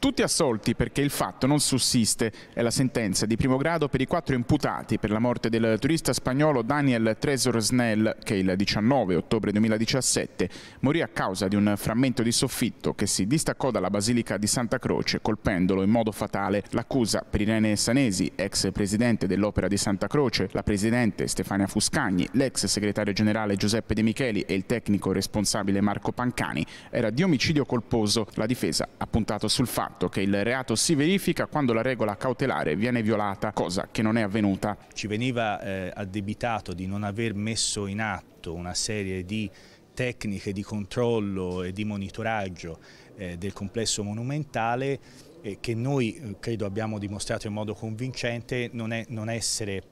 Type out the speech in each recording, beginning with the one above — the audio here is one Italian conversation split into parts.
Tutti assolti perché il fatto non sussiste. È la sentenza di primo grado per i quattro imputati per la morte del turista spagnolo Daniel Tresor Snell, che il 19 ottobre 2017 morì a causa di un frammento di soffitto che si distaccò dalla Basilica di Santa Croce, colpendolo in modo fatale. L'accusa per Irene Sanesi, ex presidente dell'Opera di Santa Croce, la presidente Stefania Fuscagni, l'ex segretario generale Giuseppe De Micheli e il tecnico responsabile Marco Pancani, era di omicidio colposo. La difesa ha puntato sul fatto fatto che il reato si verifica quando la regola cautelare viene violata, cosa che non è avvenuta. Ci veniva eh, addebitato di non aver messo in atto una serie di tecniche di controllo e di monitoraggio eh, del complesso monumentale che noi eh, credo abbiamo dimostrato in modo convincente non, è, non essere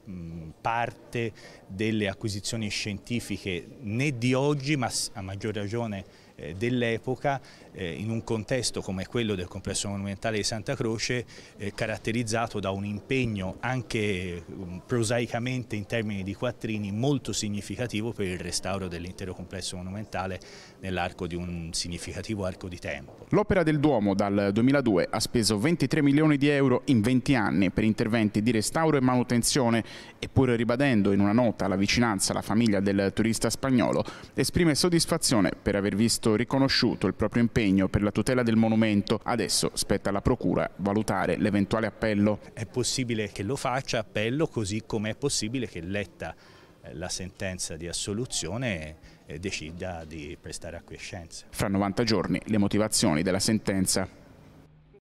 parte delle acquisizioni scientifiche né di oggi ma a maggior ragione eh, dell'epoca eh, in un contesto come quello del complesso monumentale di Santa Croce caratterizzato da un impegno anche prosaicamente in termini di quattrini molto significativo per il restauro dell'intero complesso monumentale nell'arco di un significativo arco di tempo. L'opera del Duomo dal 2002 aspetta speso 23 milioni di euro in 20 anni per interventi di restauro e manutenzione e ribadendo in una nota la vicinanza alla famiglia del turista spagnolo, esprime soddisfazione per aver visto riconosciuto il proprio impegno per la tutela del monumento. Adesso spetta alla Procura valutare l'eventuale appello. È possibile che lo faccia appello così come è possibile che letta eh, la sentenza di assoluzione decida di prestare acquiescenza. Fra 90 giorni le motivazioni della sentenza.